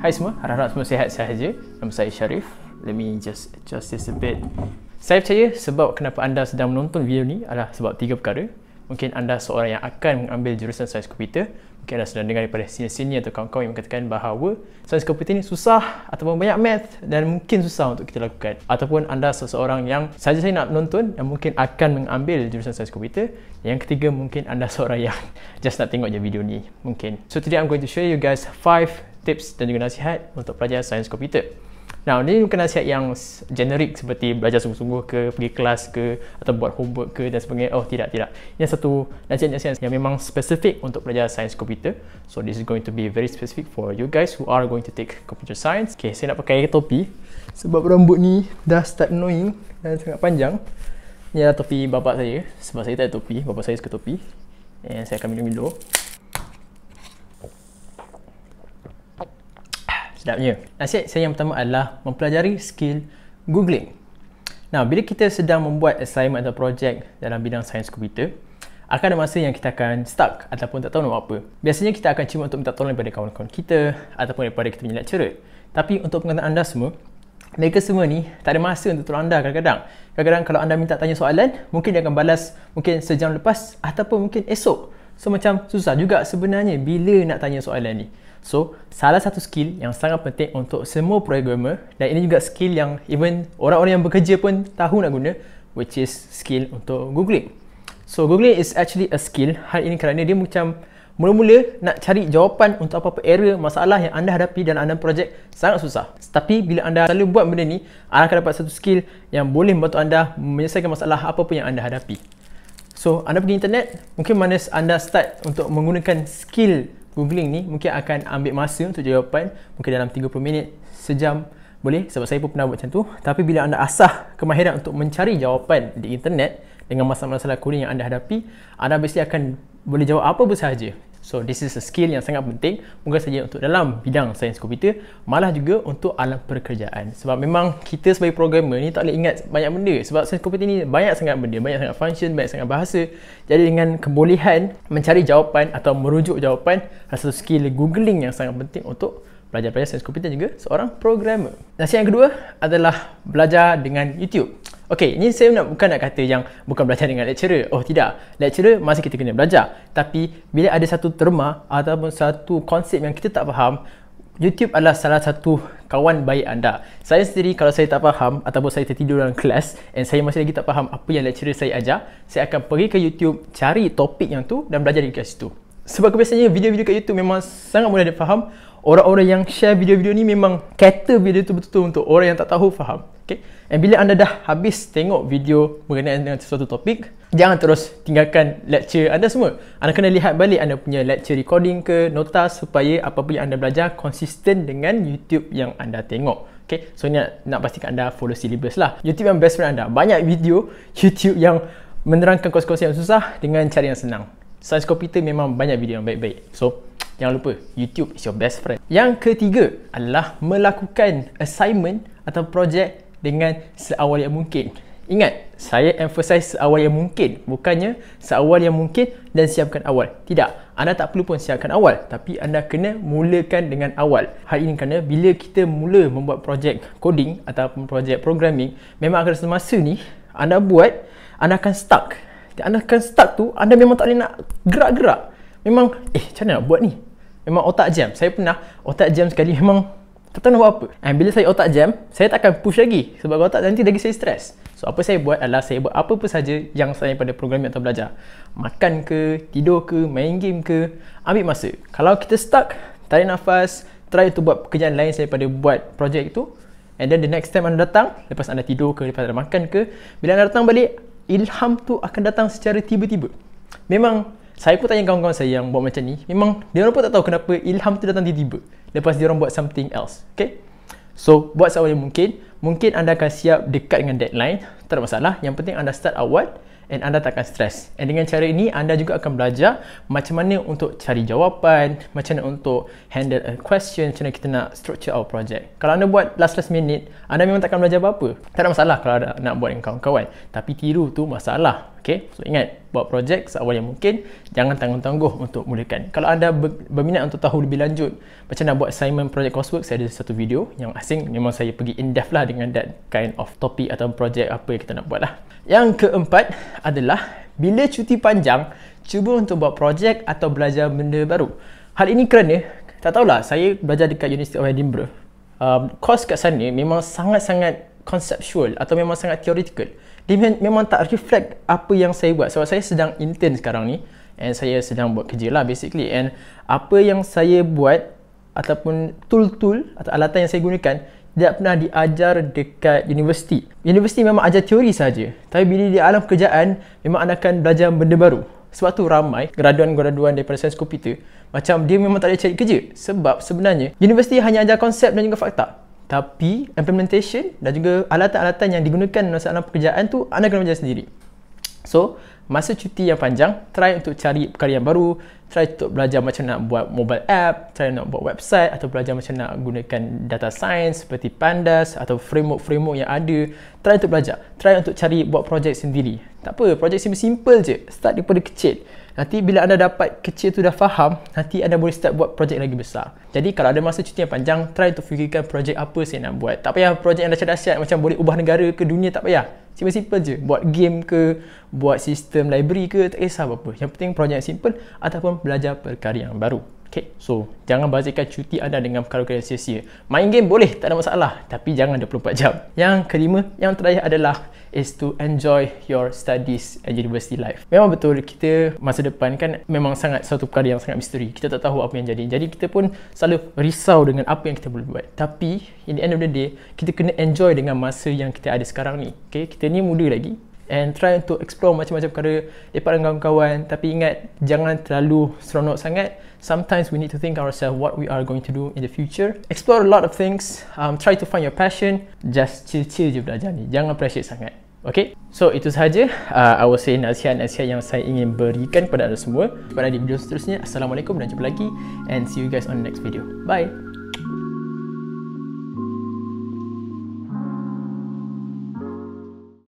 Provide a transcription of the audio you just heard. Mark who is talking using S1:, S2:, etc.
S1: Hai semua, harap-harap semua sihat sahaja. Nama saya Sharif. Let me just adjust this a bit. Saya percaya sebab kenapa anda sedang menonton video ni adalah sebab tiga perkara. Mungkin anda seorang yang akan mengambil jurusan sains komputer. Mungkin anda sedang dengar daripada sini-sini atau kawan-kawan yang mengatakan bahawa sains komputer ni susah ataupun banyak math dan mungkin susah untuk kita lakukan. Ataupun anda seseorang yang saja saya nak menonton yang mungkin akan mengambil jurusan sains komputer. Yang ketiga mungkin anda seorang yang just nak tengok je video ni. Mungkin. So today I'm going to show you guys five tips dan juga nasihat untuk pelajar sains komputer. Nah, ini bukan nasihat yang generik seperti belajar sungguh-sungguh ke, pergi kelas ke, atau buat homework ke dan sebagainya. Oh, tidak, tidak. Ini satu nasihat-nasihat yang memang spesifik untuk pelajar sains komputer. So, this is going to be very specific for you guys who are going to take computer science. Okay, saya nak pakai topi sebab rambut ni dah start annoying dan sangat panjang. Ini adalah topi bapak saya. Sebab saya tak ada topi, bapak saya suka topi. And saya akan minum-minum. Sekejapnya. Nasihat saya yang pertama adalah mempelajari skill Googling. Nah, bila kita sedang membuat assignment atau projek dalam bidang sains komputer, akan ada masa yang kita akan stuck ataupun tak tahu nak buat apa. Biasanya kita akan cuba untuk minta tolong daripada kawan-kawan kita ataupun daripada kita punya lecturer. Tapi untuk pengetahuan anda semua, mereka semua ni tak ada masa untuk tolong anda kadang-kadang. Kadang-kadang kalau anda minta tanya soalan, mungkin dia akan balas mungkin sejam lepas ataupun mungkin esok. So macam susah juga sebenarnya bila nak tanya soalan ni. So, salah satu skill yang sangat penting untuk semua programmer dan ini juga skill yang even orang-orang yang bekerja pun tahu nak guna which is skill untuk googling. So, googling is actually a skill hal ini kerana dia macam mula-mula nak cari jawapan untuk apa-apa error, masalah yang anda hadapi dan anda projek sangat susah. Tapi bila anda selalu buat benda ni, anda akan dapat satu skill yang boleh membantu anda menyelesaikan masalah apa pun yang anda hadapi. So anda pergi internet, mungkin mana anda start untuk menggunakan skill googling ni mungkin akan ambil masa untuk jawapan mungkin dalam 30 minit, sejam boleh sebab saya pun pernah buat macam tu. Tapi bila anda asah kemahiran untuk mencari jawapan di internet dengan masalah-masalah kuning yang anda hadapi, anda mesti akan boleh jawab apa pun sahaja. So this is a skill yang sangat penting bukan saja untuk dalam bidang sains komputer malah juga untuk alam pekerjaan sebab memang kita sebagai programmer ni tak boleh ingat banyak benda sebab sains komputer ni banyak sangat benda banyak sangat function banyak sangat bahasa jadi dengan kebolehan mencari jawapan atau merujuk jawapan rasa skill googling yang sangat penting untuk pelajar-pelajar sains komputer juga seorang programmer. Nasihat yang kedua adalah belajar dengan YouTube. Okey, ini saya nak bukan nak kata yang bukan belajar dengan lecturer. Oh, tidak. Lecturer masih kita kena belajar. Tapi bila ada satu terma ataupun satu konsep yang kita tak faham, YouTube adalah salah satu kawan baik anda. Saya sendiri kalau saya tak faham ataupun saya tertidur dalam kelas and saya masih lagi tak faham apa yang lecturer saya ajar, saya akan pergi ke YouTube, cari topik yang tu dan belajar dari dekat situ. Sebab kebiasaannya video-video kat YouTube memang sangat mudah difaham. Orang-orang yang share video-video ni memang kata video tu betul-betul untuk orang yang tak tahu faham. Okay? And bila anda dah habis tengok video mengenai dengan sesuatu topik, jangan terus tinggalkan lecture anda semua. Anda kena lihat balik anda punya lecture recording ke nota supaya apa-apa yang anda belajar konsisten dengan YouTube yang anda tengok. Okay? So ni nak, nak pastikan anda follow syllabus lah. YouTube yang best friend anda. Banyak video YouTube yang menerangkan kos-kos yang susah dengan cara yang senang sains komputer memang banyak video yang baik-baik. So, jangan lupa YouTube is your best friend. Yang ketiga adalah melakukan assignment atau projek dengan seawal yang mungkin. Ingat, saya emphasize seawal yang mungkin, bukannya seawal yang mungkin dan siapkan awal. Tidak, anda tak perlu pun siapkan awal, tapi anda kena mulakan dengan awal. Hal ini kerana bila kita mula membuat projek coding ataupun projek programming, memang akan semasa ni anda buat, anda akan stuck. Dan anda akan start tu, anda memang tak boleh nak gerak-gerak. Memang, eh macam mana nak buat ni? Memang otak jam. Saya pernah otak jam sekali memang tak tahu nak buat apa. And bila saya otak jam, saya tak akan push lagi. Sebab kalau tak, nanti lagi saya stres. So, apa saya buat adalah saya buat apa-apa saja yang saya pada program yang belajar. Makan ke, tidur ke, main game ke, ambil masa. Kalau kita stuck, tarik nafas, try to buat pekerjaan lain saya pada buat projek itu. And then the next time anda datang, lepas anda tidur ke, lepas anda makan ke, bila anda datang balik, ilham tu akan datang secara tiba-tiba. Memang saya pun tanya kawan-kawan saya yang buat macam ni, memang dia orang pun tak tahu kenapa ilham tu datang tiba-tiba lepas dia orang buat something else. Okay? So, buat seawal yang mungkin. Mungkin anda akan siap dekat dengan deadline. Tak ada masalah. Yang penting anda start awal and anda tak akan stres. And dengan cara ini anda juga akan belajar macam mana untuk cari jawapan, macam mana untuk handle a question, macam mana kita nak structure our project. Kalau anda buat last last minute, anda memang tak akan belajar apa-apa. Tak ada masalah kalau anda nak buat dengan kawan-kawan. Tapi tiru tu masalah. Okay, so ingat buat projek seawal yang mungkin jangan tangguh-tangguh untuk mulakan kalau anda berminat untuk tahu lebih lanjut macam nak buat assignment project coursework saya ada satu video yang asing memang saya pergi in depth lah dengan that kind of topic atau projek apa yang kita nak buat lah yang keempat adalah bila cuti panjang cuba untuk buat projek atau belajar benda baru hal ini kerana tak tahulah saya belajar dekat University of Edinburgh um, course kat sana memang sangat-sangat conceptual atau memang sangat theoretical dia memang tak reflect apa yang saya buat sebab saya sedang intern sekarang ni and saya sedang buat kerja lah basically and apa yang saya buat ataupun tool-tool atau alatan yang saya gunakan tidak pernah diajar dekat universiti universiti memang ajar teori saja. tapi bila di alam kerjaan memang anda akan belajar benda baru sebab tu ramai graduan-graduan daripada sains komputer macam dia memang tak boleh cari kerja sebab sebenarnya universiti hanya ajar konsep dan juga fakta tapi implementation dan juga alatan-alatan yang digunakan dalam pekerjaan tu anda kena belajar sendiri. So, masa cuti yang panjang, try untuk cari perkara yang baru, try untuk belajar macam nak buat mobile app, try nak buat website atau belajar macam nak gunakan data science seperti Pandas atau framework-framework yang ada. Try untuk belajar, try untuk cari buat projek sendiri. Tak apa, projek simple-simple je. Start daripada kecil. Nanti bila anda dapat kecil tu dah faham, nanti anda boleh start buat projek lagi besar. Jadi kalau ada masa cuti yang panjang, try untuk fikirkan projek apa saya nak buat. Tak payah projek yang dah cerdasiat macam boleh ubah negara ke dunia, tak payah. Simple-simple je. Buat game ke, buat sistem library ke, tak kisah apa-apa. Yang penting projek simple ataupun belajar perkara yang baru. Okay, so jangan bazirkan cuti anda dengan perkara-perkara sia-sia. Main game boleh, tak ada masalah. Tapi jangan 24 jam. Yang kelima, yang terakhir adalah is to enjoy your studies and university life. Memang betul, kita masa depan kan memang sangat satu perkara yang sangat misteri. Kita tak tahu apa yang jadi. Jadi kita pun selalu risau dengan apa yang kita boleh buat. Tapi, in the end of the day, kita kena enjoy dengan masa yang kita ada sekarang ni. Okay, kita ni muda lagi and try untuk explore macam-macam perkara lepak kawan-kawan tapi ingat jangan terlalu seronok sangat sometimes we need to think ourselves what we are going to do in the future explore a lot of things um, try to find your passion just chill-chill je belajar ni jangan pressure sangat Okay, so itu sahaja uh, I will say nasihat-nasihat yang saya ingin berikan kepada anda semua Pada video seterusnya Assalamualaikum dan jumpa lagi And see you guys on the next video Bye